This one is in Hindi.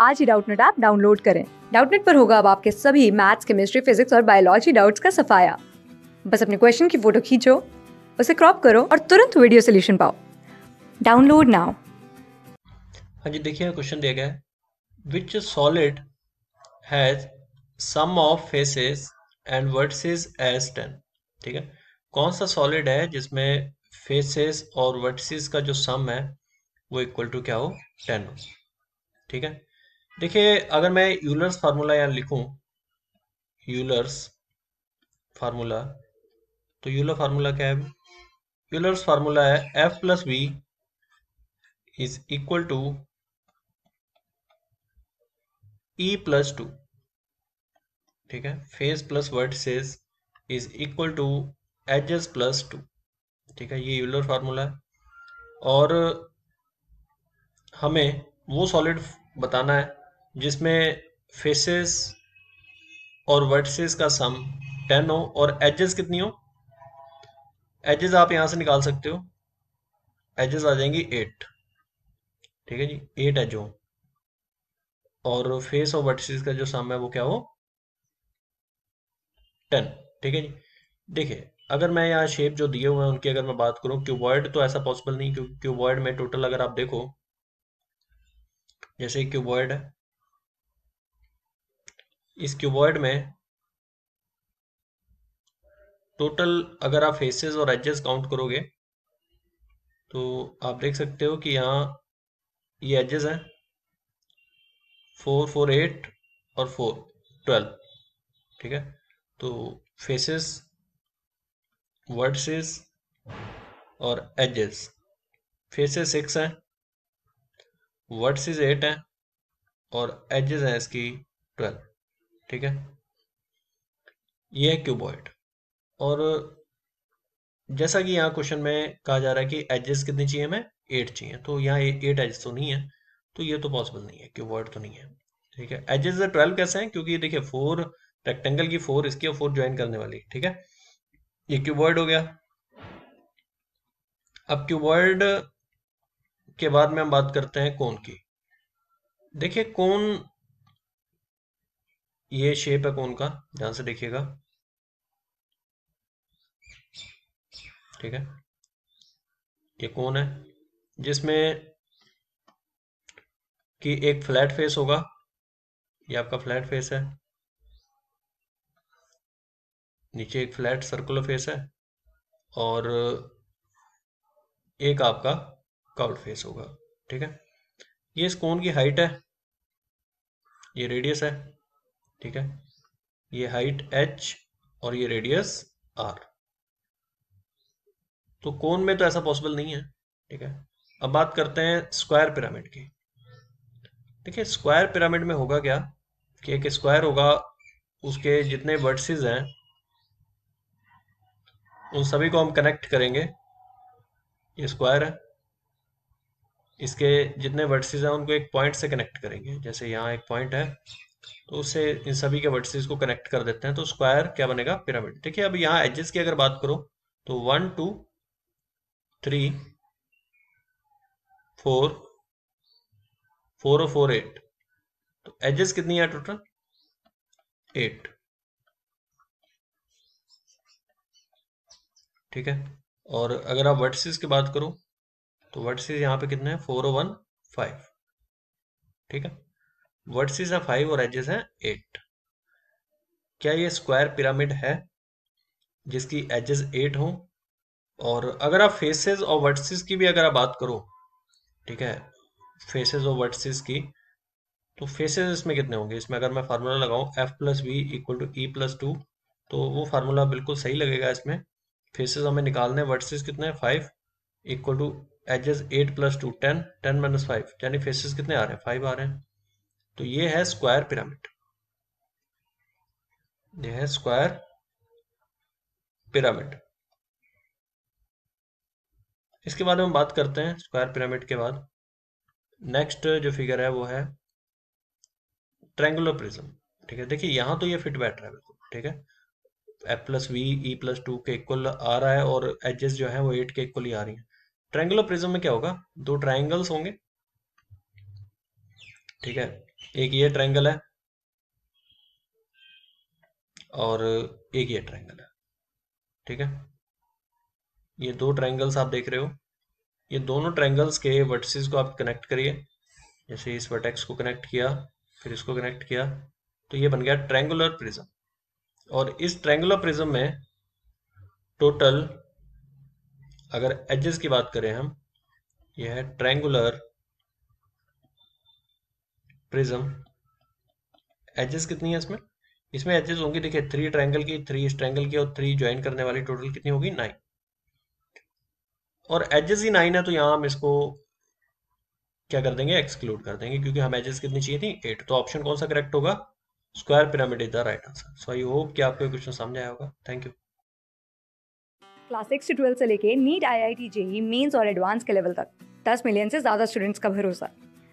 आज ही डाउटनेट ऐप डाउनलोड करें डाउटनेट पर होगा अब आपके सभी मैथ्स केमिस्ट्री फिजिक्स और बायोलॉजी डाउट्स का सफाया बस अपने क्वेश्चन की फोटो खींचो उसे क्रॉप करो और तुरंत वीडियो सोल्यूशन पाओ डाउनलोड नाउ हाँ जी देखिए क्वेश्चन दिया गया है which solid has sum of faces and vertices as ten ठीक है कौन सा सॉलिड है जिसमें फेसेस और वर्टिसेस का जो सम है वो इक्वल टू क्या हो टेन हो ठीक है देखिए अगर मैं यूलर्स फार्मूला यहां लिखूं यूलर्स फार्मूला तो यूलर फार्मूला क्या है यूलर्स फार्मूला है F plus V is equal to E plus two ठीक है face plus vertices is equal to S plus two ठीक है ये यूलर फार्मूला है और हमें वो सॉलिड बताना है जिसमें फेसेस और वर्टिसेस का सम टेन हो और एजेस कितनी हो एजेस आप यहां से निकाल सकते हो एजेस आ जाएंगी एट ठीक है जी एट एज हो और फेस और वर्टिसेस का जो सम है वो क्या हो टेन ठीक है जी देखिए अगर मैं यहाँ शेप जो दिए हुए हैं उनकी अगर मैं बात करूँ क्यूबॉइड तो ऐसा पॉसिबल नहीं क्योंकि क्यूबॉइड में टोटल अगर आप देखो जैसे क्यूबॉइड है इस क्यूबॉइड में टोटल अगर आप फेसेस और एजेस काउंट करोगे तो आप देख सकते हो कि यहाँ ये एजेस हैं फोर फोर एट और फोर ट्वेल्व ठीक है तो फेसेस वर्ड्सेस और एजेस फेसेस सिक्स हैं वर्ड्सेस एट हैं और एजेस हैं इसकी ट्वेल्व ठीक है ये है क्यूबॉइड और जैसा कि यहाँ क्वेश्चन में कहा जा रहा है कि एजेस कितनी चाहिए हमें एट चाहिए तो यहाँ एट एजेस तो नहीं है तो ये तो पॉसिबल नहीं है क्यूबॉइड तो नहीं है ठीक है एजेस ट्वेल्व कैसे हैं क्योंकि देखिए फोर रेक्टेंगल की फोर इसकी और फोर ज्वाइन करने वाली ठीक है ये क्यूबॉइड हो गया अब क्यूबॉइड के बाद में हम बात करते हैं कौन की देखिए कौन ये शेप है कौन का ध्यान से देखिएगा ठीक है ये कौन है जिसमें कि एक फ्लैट फेस होगा ये आपका फ्लैट फेस है नीचे एक फ्लैट सर्कुलर फेस है और एक आपका कर्व फेस होगा ठीक है ये इस कोन की हाइट है ये रेडियस है ठीक है ये हाइट एच और ये रेडियस आर तो कोन में तो ऐसा पॉसिबल नहीं है ठीक है अब बात करते हैं स्क्वायर पिरामिड की देखिए स्क्वायर पिरामिड में होगा क्या कि एक स्क्वायर होगा उसके जितने वर्सेज हैं उन सभी को हम कनेक्ट करेंगे ये स्क्वायर है इसके जितने वर्सेज हैं उनको एक पॉइंट से कनेक्ट करेंगे जैसे यहाँ एक पॉइंट है तो उसे इन सभी के वर्टिस को कनेक्ट कर देते हैं तो स्क्वायर क्या बनेगा पिरामिड ठीक है अब यहाँ एजेस की अगर बात करो तो one two three four four और फोर एट तो एजेस कितनी है टोटल एट ठीक है और अगर आप वर्टिस की बात करो तो वर्टिस यहां पे कितने हैं फोर वन फाइव ठीक है वर्टिसेस फाइव और एजेस है एट क्या ये स्क्वायर पिरामिड है जिसकी एजेस एट हो और अगर आप फेसेस और वर्टिसेस की भी अगर आप बात करो ठीक है फेसेस और वर्टिसेस की तो फेसेस इसमें कितने होंगे इसमें अगर मैं फार्मूला लगाऊं F plus V equal to E plus two तो वो फार्मूला बिल्कुल सही लगेगा इसमें फेसेस हमें निकालने वर्सेस कितने five equal to edges eight plus two ten ten minus five यानी फेसेस कितने आ रहे हैं फाइव आ रहे हैं तो ये है स्क्वायर पिरामिड ये है स्क्वायर पिरामिड इसके बाद हम बात करते हैं स्क्वायर पिरामिड के बाद नेक्स्ट जो फिगर है वो है ट्रेंगुलर प्रिज्म ठीक है देखिए यहां तो ये फिट बैठ रहा है बिल्कुल ठीक है A plus V E plus two के इक्वल आ रहा है और एजेस जो है वो एट के इक्वल ही आ रही है ट्रेंगुलर प्रिज्म में क्या होगा दो ट्राइंगल्स होंगे ठीक है एक ये ट्रायंगल है और एक ये ट्रायंगल है ठीक है ये दो ट्रायंगल्स आप देख रहे हो ये दोनों ट्रायंगल्स के वर्टिसेस को आप कनेक्ट करिए जैसे इस वर्टेक्स को कनेक्ट किया फिर इसको कनेक्ट किया तो ये बन गया ट्रायंगुलर प्रिज्म और इस ट्रायंगुलर प्रिज्म में टोटल अगर एजेस की बात करें हम यह है ट्रायंगुलर प्रिज्म एजेस कितनी है इसमें इसमें एजेस होंगी देखिए थ्री ट्रायंगल की थ्री स्ट्रैंगल की और थ्री ज्वाइन करने वाली टोटल कितनी होगी नाइन और एजेस ही नाइन है तो यहां हम इसको क्या कर देंगे एक्सक्लूड कर देंगे क्योंकि हम एजेस कितनी चाहिए थी एट तो ऑप्शन कौन सा करेक्ट होगा square pyramid is the right answer so I hope कि आपको क्वेश्चन समझ आया होगा थैंक यू क्लास सिक्स से ट्वेल्थ से लेके NEET I I T JEE mains और एडवांस के लेवल तक दस मिलियन से ज़्यादा स्टूडेंट्स का भरोसा